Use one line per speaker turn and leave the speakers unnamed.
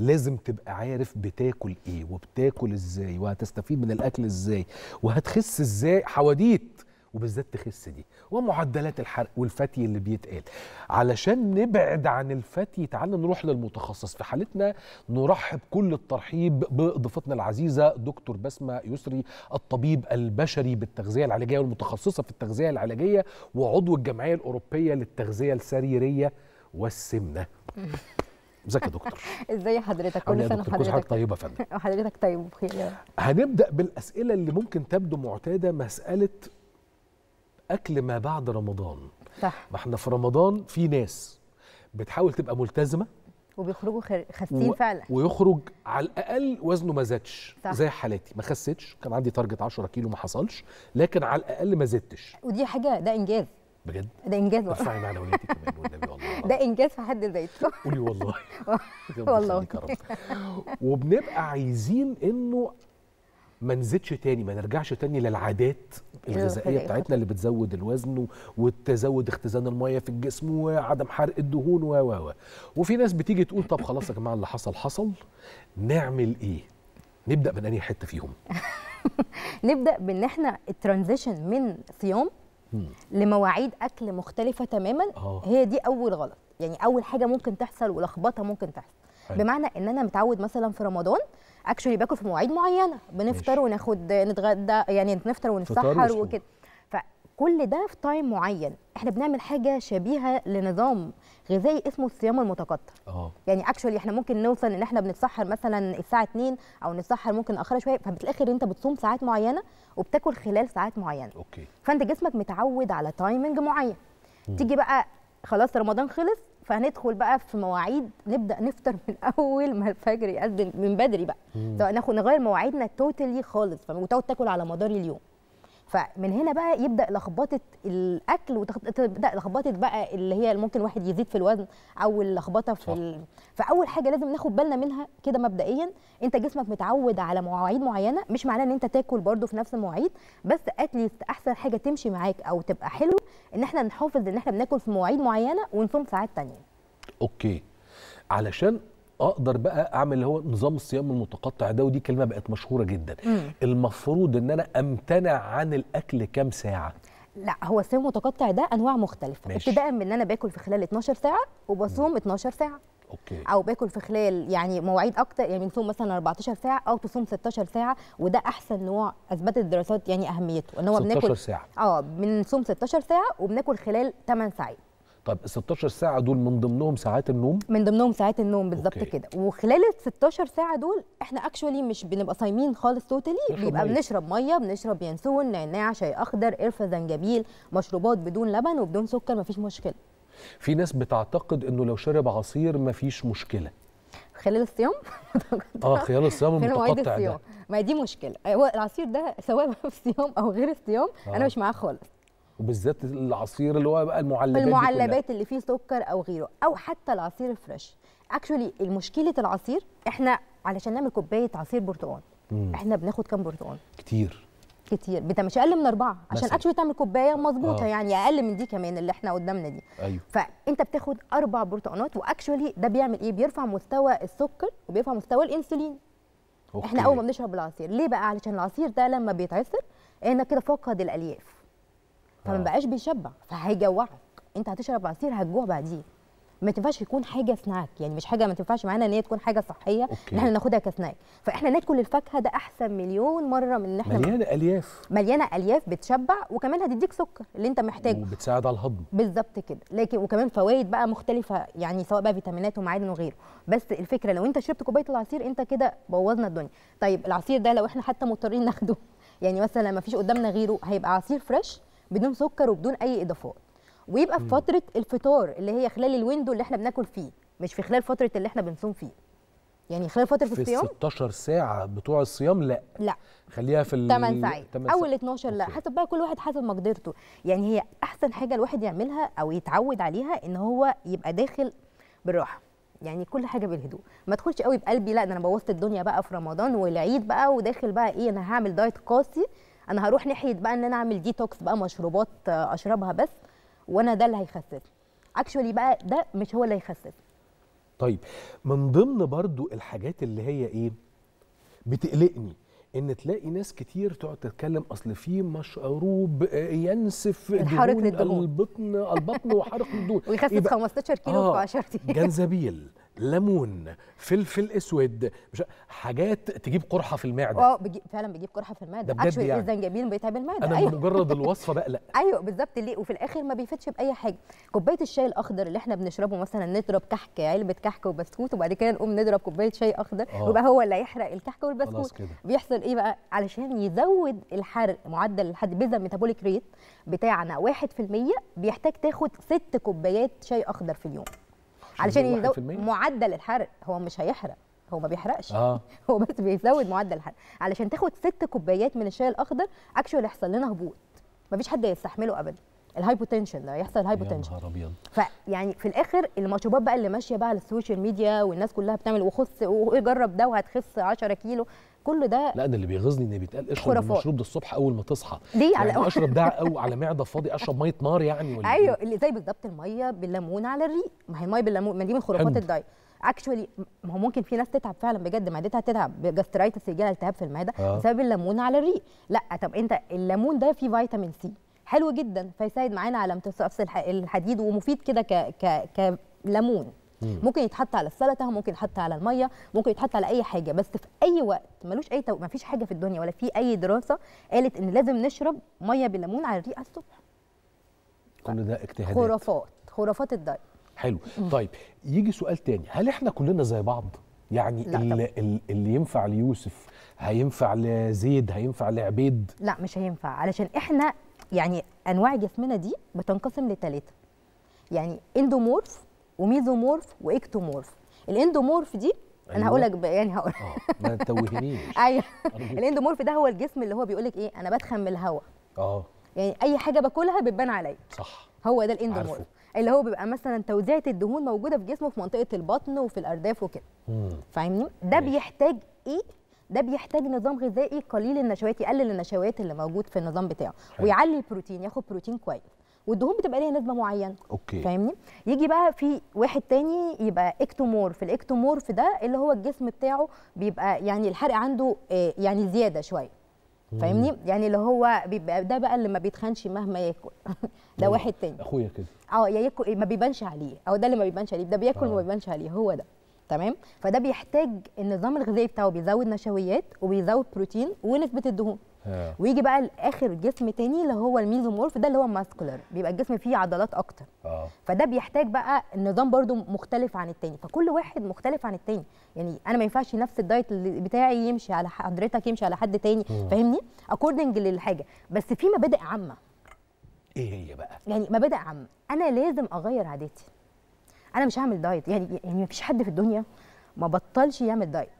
لازم تبقى عارف بتاكل ايه وبتاكل ازاي وهتستفيد من الاكل ازاي وهتخس ازاي حواديت وبالذات تخس دي ومعدلات الحرق والفتي اللي بيتقال علشان نبعد عن الفتي تعالى نروح للمتخصص في حالتنا نرحب كل الترحيب بضيفتنا العزيزه دكتور بسمه يسري الطبيب البشري بالتغذيه العلاجيه والمتخصصه في التغذيه العلاجيه وعضو الجمعيه الاوروبيه للتغذيه السريريه والسمنه ازيك يا دكتور
ازي حضرتك كل إيه سنه حضرتك حضرتك طيبه يا فندم وحضرتك طيب وبخير
هنبدا بالاسئله اللي ممكن تبدو معتاده مساله اكل ما بعد رمضان صح ما احنا في رمضان في ناس بتحاول تبقى ملتزمه
وبيخرجوا خاسين و... فعلا ويخرج
على الاقل وزنه ما زادش زي حالاتي ما خستش كان عندي تارجت 10 كيلو ما حصلش لكن على الاقل ما زدتش
ودي حاجه ده انجاز بجد ده انجاز والله ارفعي
معنوياتي كمان
والنبي والله ده انجاز في حد ذاته قولي
والله والله وبنبقى عايزين انه ما نزيدش تاني ما نرجعش تاني للعادات الغذائيه بتاعتنا اللي بتزود الوزن وتزود اختزان الميه في الجسم وعدم حرق الدهون و و وفي ناس بتيجي تقول طب خلاص يا جماعه اللي حصل حصل نعمل ايه؟ نبدا من انهي حته فيهم؟
نبدا بان احنا الترانزيشن من صيام لمواعيد اكل مختلفه تماما آه. هي دي اول غلط يعني اول حاجه ممكن تحصل ولخبطه ممكن تحصل بمعنى ان انا متعود مثلا في رمضان اكشولي باكل في مواعيد معينه بنفطر وناخد نتغدى يعني نفطر ونتسحر وكده كل ده في تايم معين احنا بنعمل حاجه شبيهه لنظام غذائي اسمه الصيام المتقطع اه يعني اكشولي احنا ممكن نوصل ان احنا بنتسحر مثلا الساعه 2 او نتسحر ممكن اخرها شويه فبتلاقي انت بتصوم ساعات معينه وبتاكل خلال ساعات معينه اوكي فانت جسمك متعود على تايمنج معين مم. تيجي بقى خلاص رمضان خلص فهندخل بقى في مواعيد نبدا نفطر من اول ما الفجر يأذن من بدري بقى سواء ناخد نغير مواعيدنا توتالي خالص وتقعد تاكل على مدار اليوم فمن هنا بقى يبدا لخبطه الاكل وتبدا لخبطه بقى اللي هي ممكن واحد يزيد في الوزن او اللخبطه في ال... فاول حاجه لازم ناخد بالنا منها كده مبدئيا انت جسمك متعود على مواعيد معينه مش معناه ان انت تاكل برده في نفس المواعيد بس اتليست احسن حاجه تمشي معاك او تبقى حلو ان احنا نحافظ ان احنا بناكل في مواعيد معينه ونصوم ساعات ثانيه
اوكي علشان اقدر بقى اعمل اللي هو نظام الصيام المتقطع ده ودي كلمه بقت مشهوره جدا مم. المفروض ان انا امتنع عن الاكل كام ساعه
لا هو الصيام المتقطع ده انواع مختلفه ماشي. ابتداء من ان انا باكل في خلال 12 ساعه وبصوم 12 ساعه أوكي. او باكل في خلال يعني مواعيد اكتر يعني بنصوم مثلا 14 ساعه او تصوم 16 ساعه وده احسن نوع اثبتت الدراسات يعني اهميته ان هو بناكل 16 ساعه اه بنصوم 16 ساعه وبناكل خلال 8 ساعات
طب ال 16 ساعه دول من ضمنهم ساعات النوم
من ضمنهم ساعات النوم بالظبط كده وخلال ال 16 ساعه دول احنا اكشولي مش بنبقى صايمين خالص توتالي بيبقى بنشرب ميه بنشرب ينسون نعناع شاي اخضر قرفه زنجبيل مشروبات بدون لبن وبدون سكر مفيش مشكله
في ناس بتعتقد انه لو شرب عصير مفيش مشكله
خلال الصيام اه خلال الصيام المتقطع ده ما دي مشكله هو العصير ده سواء في الصيام او غير الصيام آه. انا مش معاه خالص
وبالذات العصير اللي هو بقى المعلبات المعلبات
اللي فيه سكر او غيره او حتى العصير الفريش اكشولي مشكله العصير احنا علشان نعمل كوبايه عصير برتقال احنا بناخد كام برتقال كتير كتير بتا مش اقل من اربعه عشان اكشولي تعمل كوبايه مظبوطه آه. يعني اقل من دي كمان اللي احنا قدامنا دي أيوه. فانت بتاخد اربع برتقانات واكشولي ده بيعمل ايه بيرفع مستوى السكر وبيرفع مستوى الانسولين أوكي. احنا اول ما بنشرب العصير ليه بقى علشان العصير ده لما بيتعصر احنا كده فقد الالياف فما آه. بقاش بيشبع فهيجوعك انت هتشرب عصير هتجوع بعديه ما تنفعش يكون حاجه سناك يعني مش حاجه ما تنفعش معانا ان هي تكون حاجه صحيه ان احنا ناخدها كسناك فاحنا ناكل الفاكهه ده احسن مليون مره من ان احنا مليانه م... الياف مليانه الياف بتشبع وكمان هتديك سكر اللي انت محتاجه
وبتساعد على الهضم
بالظبط كده لكن وكمان فوائد بقى مختلفه يعني سواء بقى فيتامينات ومعادن وغيره بس الفكره لو انت شربت كوبايه العصير انت كده بوظنا الدنيا طيب العصير ده لو احنا حتى مضطرين ناخده يعني مثلا ما فيش قدامنا غيره هيبقى عصير فريش بدون سكر وبدون اي اضافات ويبقى في فتره الفطار اللي هي خلال الويندو اللي احنا بناكل فيه مش في خلال فتره اللي احنا بنصوم فيه يعني خلال فتره في الصيام في
16 ساعه بتوع الصيام لا لا خليها في ال 8 ساعات او ال
12 لا حسب بقى كل واحد حسب مقدرته يعني هي احسن حاجه الواحد يعملها او يتعود عليها ان هو يبقى داخل بالراحه يعني كل حاجه بالهدوء ما تدخلش قوي بقلبي لا ده انا بوظت الدنيا بقى في رمضان والعيد بقى وداخل بقى ايه انا هعمل دايت قاسي انا هروح ناحيه بقى ان انا اعمل ديتوكس بقى مشروبات آه، اشربها بس وانا ده اللي هيخسس اكشولي بقى ده مش هو اللي هيخسس
طيب من ضمن برضو الحاجات اللي هي ايه بتقلقني ان تلاقي ناس كتير تقعد تتكلم اصل في مشروب آه، ينسف الحرق للدهون البطن البطن وحرق الدهون ويخسس إيه 15 كيلو آه في 10 ايام جنزبيل ليمون فلفل اسود مش حاجات تجيب قرحه في المعده اه
بجي... فعلا بيجيب قرحه في المعده بجد يعني. الزنجبيل بيتعب المعده انا أيوة. مجرد الوصفه بقلق ايوه بالظبط ليه وفي الاخر ما بيفيدش باي حاجه كوبايه الشاي الاخضر اللي احنا بنشربه مثلا نضرب كحك علبه كحك وبسكوت وبعد كده نقوم نضرب كوبايه شاي اخضر أوه. ويبقى هو اللي هيحرق الكحك والبسكوت بيحصل ايه بقى علشان يزود الحرق معدل الحد بيزا ميتابوليك ريت بتاعنا 1% بيحتاج تاخد ست كوبايات شاي اخضر في اليوم علشان يزود معدل الحرق هو مش هيحرق هو ما بيحرقش آه. هو بس بيزود معدل الحرق علشان تاخد ست كوبايات من الشاي الاخضر اكشوال يحصل لنا هبوط مفيش حد يستحمله ابدا الهايبوتنشن ده يحصل هايبوتنشن يا نهار ابيض فيعني في الاخر المشروبات بقى اللي ماشيه بقى على السوشيال ميديا والناس كلها بتعمل وخس وجرب ده وهتخس 10 كيلو كل ده
لا ده اللي بيغيظني ان بيتقال اشرب المشروب ده الصبح اول ما تصحى ليه يعني على اشرب ده او على معده فاضي اشرب ميه نار يعني ولا
ايوه إيه؟ اللي زي بالظبط الميه بالليمون على الريق ما هي الميه بالليمون ما دي من خرافات الدايت اكشولي ما هو ممكن في ناس تتعب فعلا بجد معدتها تتعب بجاسترايتس يجي لها التهاب في المعده آه. بسبب الليمون على الريق لا طب انت الليمون ده فيه فيتامين سي حلو جدا فيساعد معانا على امتصاص الحديد ومفيد كده ك... ك... كليمون ممكن يتحط على السلطه ممكن يتحط على الميه ممكن يتحط على اي حاجه بس في اي وقت ملوش اي تو... ما فيش حاجه في الدنيا ولا في اي دراسه قالت ان لازم نشرب ميه بالليمون على الريق على الصبح
كل ده اجتهادات
خرافات خرافات الدايت
حلو طيب يجي سؤال تاني هل احنا كلنا زي بعض يعني اللي, اللي ينفع ليوسف هينفع لزيد هينفع لعبيد
لا مش هينفع علشان احنا يعني انواع جسمنا دي بتنقسم لثلاثه يعني اندومورف وميزومورف واكتومورف الاندومورف دي أيوة. انا هقول لك يعني هقول اه
ما تتوهنيش
ايوه الاندومورف ده هو الجسم اللي هو بيقول لك ايه انا بتخم من الهواء اه يعني اي حاجه باكلها بتبان عليا صح هو ده الاندومورف اللي هو بيبقى مثلا توزيعه الدهون موجوده في جسمه في منطقه البطن وفي الارداف وكده فاهمني ده بيحتاج ايه ده بيحتاج نظام غذائي قليل النشويات يقلل النشويات اللي موجود في النظام بتاعه حلو. ويعلي البروتين ياخد بروتين كويس والدهون بتبقى ليها نسبه معينه اوكي فاهمني يجي بقى في واحد تاني يبقى اكتومور في الاكتومور في ده اللي هو الجسم بتاعه بيبقى يعني الحرق عنده آه، يعني زياده شويه فاهمني يعني اللي هو بيبقى ده بقى اللي ما بيتخنش مهما ياكل ده واحد تاني اخويا كده اه يا ياكل ما بيبانش عليه او ده اللي ما بيبانش عليه ده بياكل آه. ما بيبانش عليه هو ده تمام فده بيحتاج النظام الغذائي بتاعه بيزود نشويات وبيزود بروتين ونسبه الدهون ويجي بقى لاخر جسم تاني اللي هو الميزومورف ده اللي هو ماسكولار بيبقى الجسم فيه عضلات اكتر آه. فده بيحتاج بقى النظام برده مختلف عن التاني فكل واحد مختلف عن التاني يعني انا ما ينفعش نفس الدايت بتاعي يمشي على حضرتك يمشي على حد تاني فاهمني اكوردنج للحاجه بس في مبادئ عامه ايه هي بقى يعني مبادئ عامه انا لازم اغير عاداتي انا مش هعمل دايت يعني يعني مفيش حد في الدنيا ما بطلش يعمل دايت